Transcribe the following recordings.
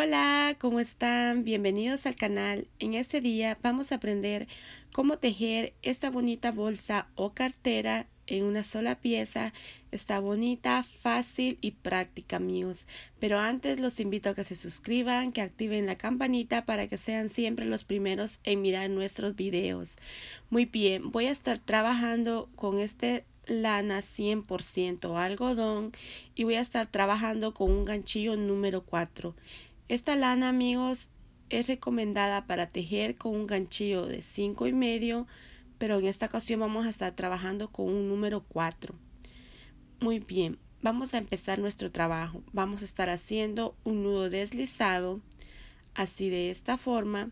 Hola, ¿cómo están? Bienvenidos al canal. En este día vamos a aprender cómo tejer esta bonita bolsa o cartera en una sola pieza. Está bonita, fácil y práctica, amigos. Pero antes los invito a que se suscriban, que activen la campanita para que sean siempre los primeros en mirar nuestros videos. Muy bien, voy a estar trabajando con este lana 100% algodón y voy a estar trabajando con un ganchillo número 4 esta lana, amigos, es recomendada para tejer con un ganchillo de 5 y medio, pero en esta ocasión vamos a estar trabajando con un número 4. Muy bien, vamos a empezar nuestro trabajo. Vamos a estar haciendo un nudo deslizado, así de esta forma.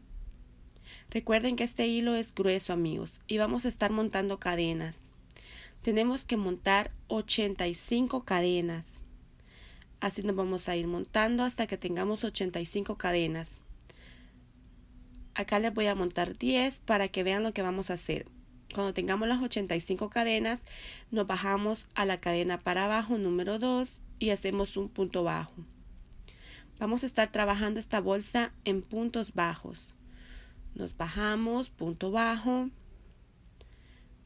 Recuerden que este hilo es grueso, amigos, y vamos a estar montando cadenas. Tenemos que montar 85 cadenas. Así nos vamos a ir montando hasta que tengamos 85 cadenas. Acá les voy a montar 10 para que vean lo que vamos a hacer. Cuando tengamos las 85 cadenas, nos bajamos a la cadena para abajo número 2 y hacemos un punto bajo. Vamos a estar trabajando esta bolsa en puntos bajos. Nos bajamos, punto bajo,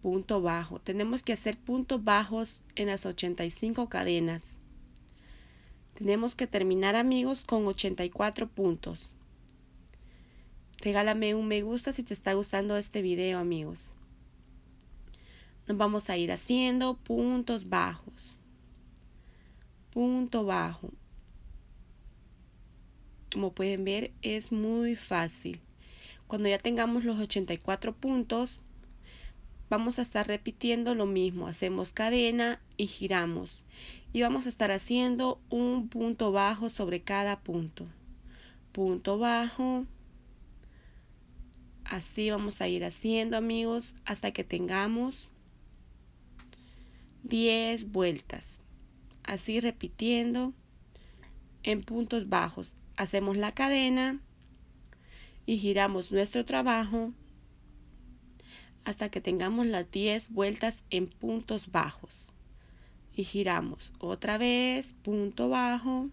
punto bajo. Tenemos que hacer puntos bajos en las 85 cadenas. Tenemos que terminar amigos con 84 puntos. Regálame un me gusta si te está gustando este video amigos. Nos vamos a ir haciendo puntos bajos. Punto bajo. Como pueden ver es muy fácil. Cuando ya tengamos los 84 puntos, vamos a estar repitiendo lo mismo. Hacemos cadena y giramos y vamos a estar haciendo un punto bajo sobre cada punto. Punto bajo. Así vamos a ir haciendo amigos hasta que tengamos 10 vueltas. Así repitiendo en puntos bajos. Hacemos la cadena y giramos nuestro trabajo hasta que tengamos las 10 vueltas en puntos bajos y giramos otra vez, punto bajo.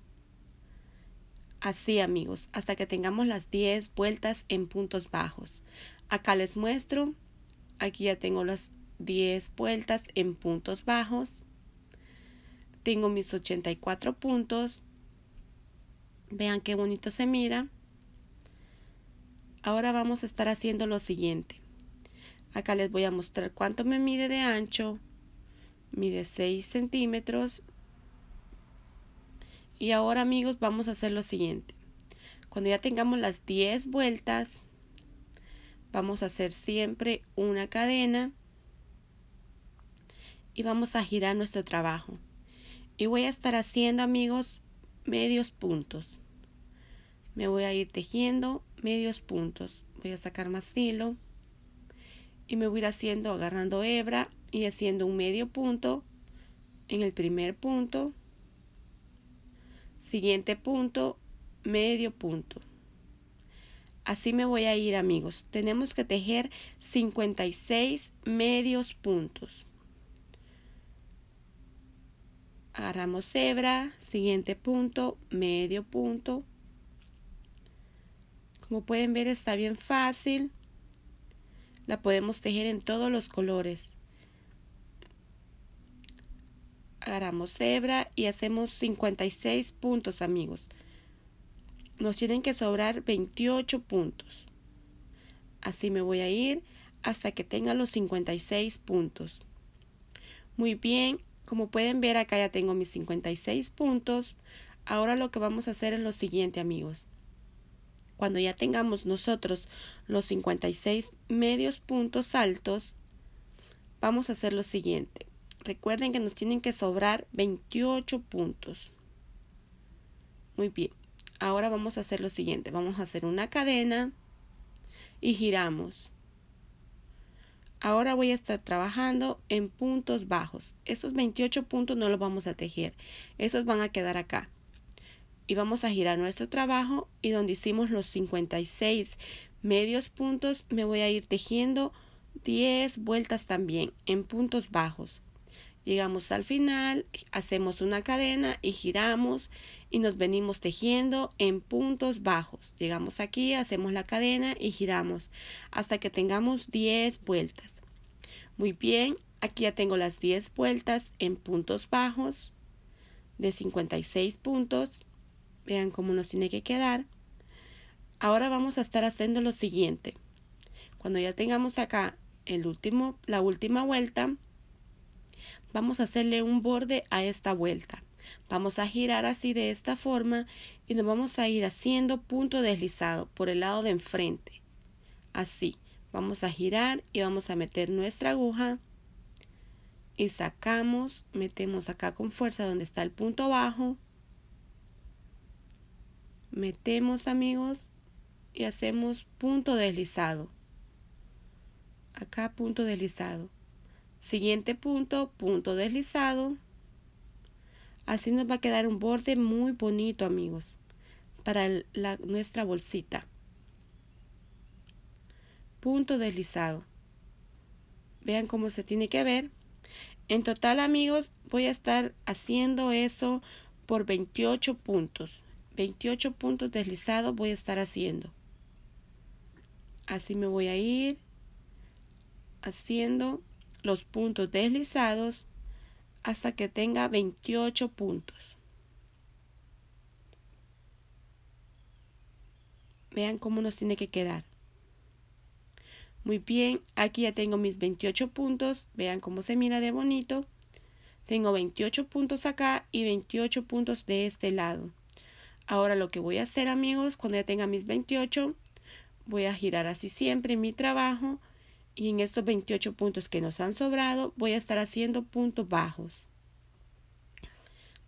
Así amigos, hasta que tengamos las 10 vueltas en puntos bajos. Acá les muestro, aquí ya tengo las 10 vueltas en puntos bajos. Tengo mis 84 puntos. Vean qué bonito se mira. Ahora vamos a estar haciendo lo siguiente. Acá les voy a mostrar cuánto me mide de ancho, mide 6 centímetros. Y ahora amigos vamos a hacer lo siguiente. Cuando ya tengamos las 10 vueltas, vamos a hacer siempre una cadena y vamos a girar nuestro trabajo. Y voy a estar haciendo amigos medios puntos. Me voy a ir tejiendo medios puntos. Voy a sacar más hilo y me voy a ir haciendo agarrando hebra y haciendo un medio punto en el primer punto, siguiente punto, medio punto. Así me voy a ir amigos. Tenemos que tejer 56 medios puntos. Agarramos hebra, siguiente punto, medio punto. Como pueden ver está bien fácil. La podemos tejer en todos los colores. agarramos cebra y hacemos 56 puntos amigos. Nos tienen que sobrar 28 puntos. Así me voy a ir hasta que tenga los 56 puntos. Muy bien, como pueden ver acá ya tengo mis 56 puntos. Ahora lo que vamos a hacer es lo siguiente amigos. Cuando ya tengamos nosotros los 56 medios puntos altos, vamos a hacer lo siguiente Recuerden que nos tienen que sobrar 28 puntos. Muy bien. Ahora vamos a hacer lo siguiente. Vamos a hacer una cadena y giramos. Ahora voy a estar trabajando en puntos bajos. Estos 28 puntos no los vamos a tejer. Esos van a quedar acá. Y vamos a girar nuestro trabajo y donde hicimos los 56 medios puntos me voy a ir tejiendo 10 vueltas también en puntos bajos. Llegamos al final, hacemos una cadena y giramos y nos venimos tejiendo en puntos bajos. Llegamos aquí, hacemos la cadena y giramos hasta que tengamos 10 vueltas. Muy bien, aquí ya tengo las 10 vueltas en puntos bajos de 56 puntos. Vean cómo nos tiene que quedar. Ahora vamos a estar haciendo lo siguiente. Cuando ya tengamos acá el último, la última vuelta, Vamos a hacerle un borde a esta vuelta. Vamos a girar así de esta forma y nos vamos a ir haciendo punto deslizado por el lado de enfrente. Así. Vamos a girar y vamos a meter nuestra aguja y sacamos, metemos acá con fuerza donde está el punto bajo. Metemos amigos y hacemos punto deslizado. Acá punto deslizado. Siguiente punto, punto deslizado. Así nos va a quedar un borde muy bonito, amigos, para la, nuestra bolsita. Punto deslizado. Vean cómo se tiene que ver. En total, amigos, voy a estar haciendo eso por 28 puntos. 28 puntos deslizados voy a estar haciendo. Así me voy a ir haciendo los puntos deslizados hasta que tenga 28 puntos. Vean cómo nos tiene que quedar. Muy bien, aquí ya tengo mis 28 puntos. Vean cómo se mira de bonito. Tengo 28 puntos acá y 28 puntos de este lado. Ahora lo que voy a hacer amigos, cuando ya tenga mis 28, voy a girar así siempre mi trabajo y en estos 28 puntos que nos han sobrado voy a estar haciendo puntos bajos.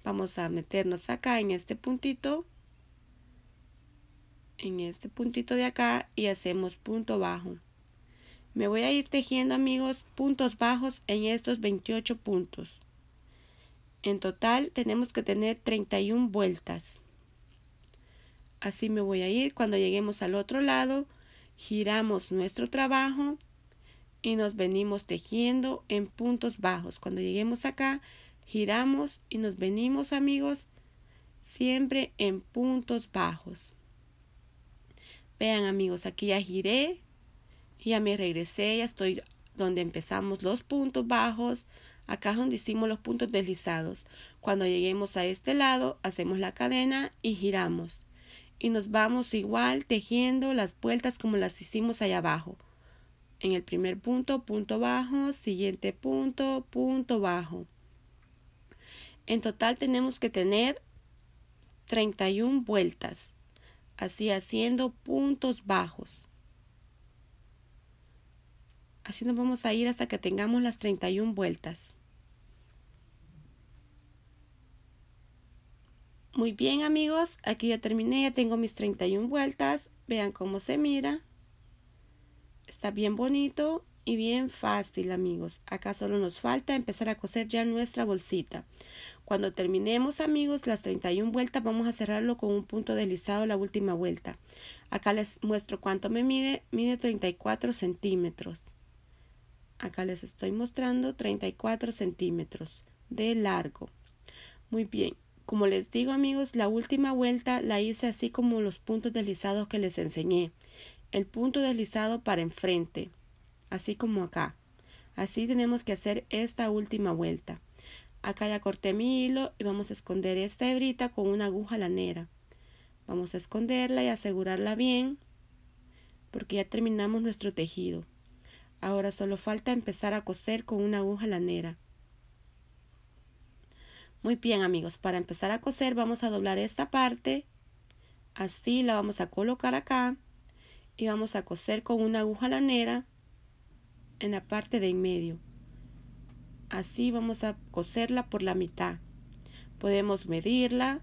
Vamos a meternos acá en este puntito, en este puntito de acá y hacemos punto bajo. Me voy a ir tejiendo amigos puntos bajos en estos 28 puntos. En total tenemos que tener 31 vueltas. Así me voy a ir. Cuando lleguemos al otro lado, giramos nuestro trabajo y nos venimos tejiendo en puntos bajos. Cuando lleguemos acá, giramos y nos venimos amigos siempre en puntos bajos. Vean amigos, aquí ya giré, y ya me regresé, ya estoy donde empezamos los puntos bajos, acá es donde hicimos los puntos deslizados. Cuando lleguemos a este lado, hacemos la cadena y giramos. Y nos vamos igual tejiendo las vueltas como las hicimos allá abajo en el primer punto, punto bajo, siguiente punto, punto bajo. En total tenemos que tener 31 vueltas, así haciendo puntos bajos. Así nos vamos a ir hasta que tengamos las 31 vueltas. Muy bien amigos, aquí ya terminé, ya tengo mis 31 vueltas, vean cómo se mira. Está bien bonito y bien fácil amigos. Acá solo nos falta empezar a coser ya nuestra bolsita. Cuando terminemos amigos las 31 vueltas vamos a cerrarlo con un punto deslizado la última vuelta. Acá les muestro cuánto me mide. Mide 34 centímetros. Acá les estoy mostrando 34 centímetros de largo. Muy bien. Como les digo amigos, la última vuelta la hice así como los puntos deslizados que les enseñé el punto deslizado para enfrente, así como acá. Así tenemos que hacer esta última vuelta. Acá ya corté mi hilo y vamos a esconder esta hebrita con una aguja lanera. Vamos a esconderla y asegurarla bien porque ya terminamos nuestro tejido. Ahora solo falta empezar a coser con una aguja lanera. Muy bien amigos, para empezar a coser vamos a doblar esta parte. Así la vamos a colocar acá y vamos a coser con una aguja lanera en la parte de en medio. Así vamos a coserla por la mitad. Podemos medirla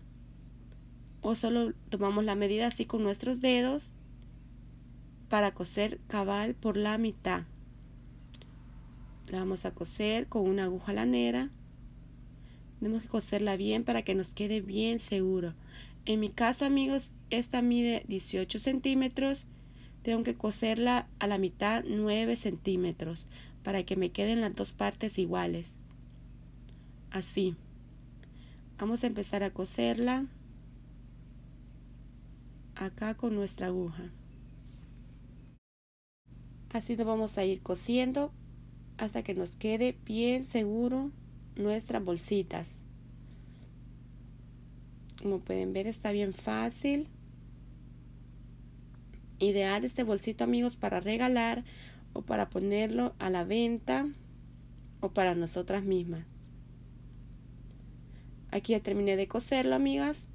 o solo tomamos la medida así con nuestros dedos para coser cabal por la mitad. La vamos a coser con una aguja lanera. Tenemos que coserla bien para que nos quede bien seguro. En mi caso, amigos, esta mide 18 centímetros tengo que coserla a la mitad 9 centímetros para que me queden las dos partes iguales. Así. Vamos a empezar a coserla acá con nuestra aguja. Así nos vamos a ir cosiendo hasta que nos quede bien seguro nuestras bolsitas. Como pueden ver está bien fácil. Ideal este bolsito amigos para regalar o para ponerlo a la venta o para nosotras mismas. Aquí ya terminé de coserlo amigas.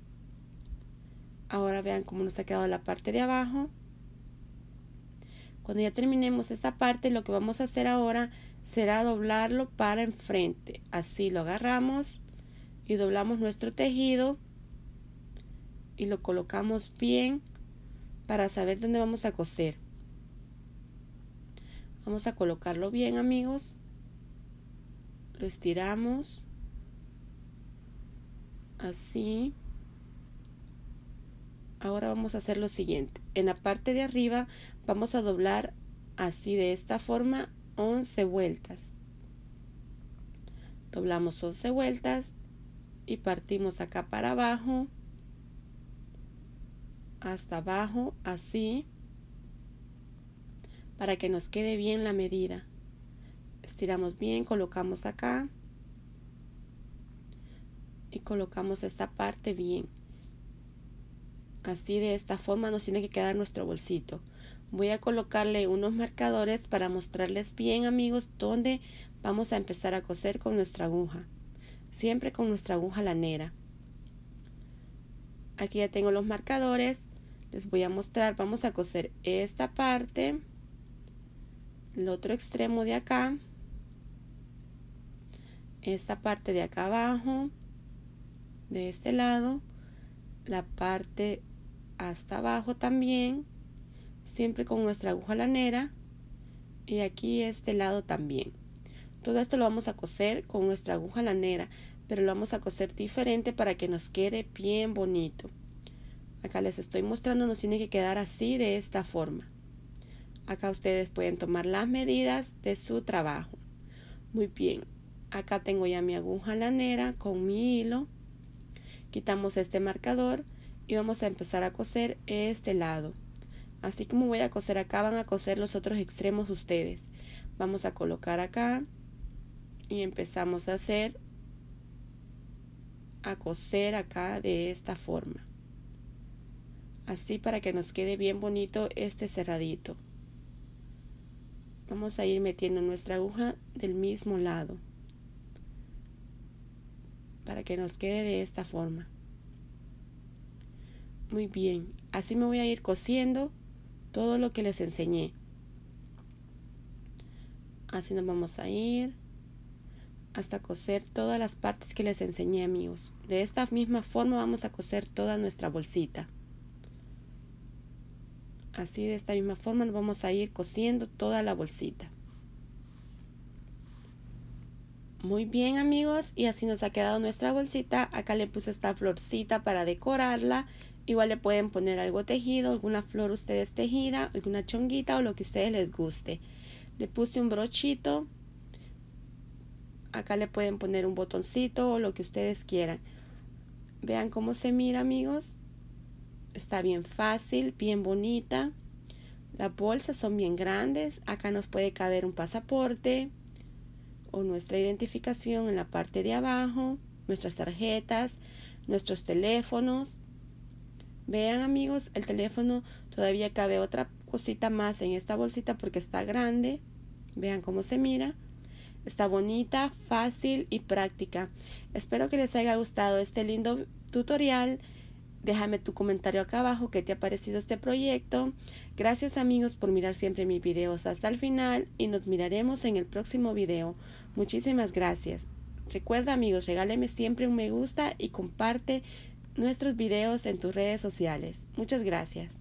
Ahora vean cómo nos ha quedado la parte de abajo. Cuando ya terminemos esta parte lo que vamos a hacer ahora será doblarlo para enfrente. Así lo agarramos y doblamos nuestro tejido y lo colocamos bien para saber dónde vamos a coser. Vamos a colocarlo bien amigos. Lo estiramos. Así. Ahora vamos a hacer lo siguiente. En la parte de arriba vamos a doblar así de esta forma 11 vueltas. Doblamos 11 vueltas y partimos acá para abajo hasta abajo, así, para que nos quede bien la medida. Estiramos bien, colocamos acá y colocamos esta parte bien. Así de esta forma nos tiene que quedar nuestro bolsito. Voy a colocarle unos marcadores para mostrarles bien amigos dónde vamos a empezar a coser con nuestra aguja. Siempre con nuestra aguja lanera. Aquí ya tengo los marcadores les voy a mostrar vamos a coser esta parte el otro extremo de acá esta parte de acá abajo de este lado la parte hasta abajo también siempre con nuestra aguja lanera y aquí este lado también todo esto lo vamos a coser con nuestra aguja lanera pero lo vamos a coser diferente para que nos quede bien bonito Acá les estoy mostrando, nos tiene que quedar así de esta forma. Acá ustedes pueden tomar las medidas de su trabajo. Muy bien, acá tengo ya mi aguja lanera con mi hilo. Quitamos este marcador y vamos a empezar a coser este lado. Así como voy a coser acá, van a coser los otros extremos ustedes. Vamos a colocar acá y empezamos a hacer, a coser acá de esta forma así para que nos quede bien bonito este cerradito vamos a ir metiendo nuestra aguja del mismo lado para que nos quede de esta forma muy bien así me voy a ir cosiendo todo lo que les enseñé así nos vamos a ir hasta coser todas las partes que les enseñé amigos de esta misma forma vamos a coser toda nuestra bolsita así de esta misma forma nos vamos a ir cosiendo toda la bolsita muy bien amigos y así nos ha quedado nuestra bolsita acá le puse esta florcita para decorarla igual le pueden poner algo tejido alguna flor ustedes tejida alguna chonguita o lo que ustedes les guste le puse un brochito acá le pueden poner un botoncito o lo que ustedes quieran vean cómo se mira amigos está bien fácil, bien bonita. Las bolsas son bien grandes. Acá nos puede caber un pasaporte o nuestra identificación en la parte de abajo, nuestras tarjetas, nuestros teléfonos. Vean amigos, el teléfono todavía cabe otra cosita más en esta bolsita porque está grande. Vean cómo se mira. Está bonita, fácil y práctica. Espero que les haya gustado este lindo tutorial. Déjame tu comentario acá abajo qué te ha parecido este proyecto. Gracias amigos por mirar siempre mis videos hasta el final y nos miraremos en el próximo video. Muchísimas gracias. Recuerda amigos, regáleme siempre un me gusta y comparte nuestros videos en tus redes sociales. Muchas gracias.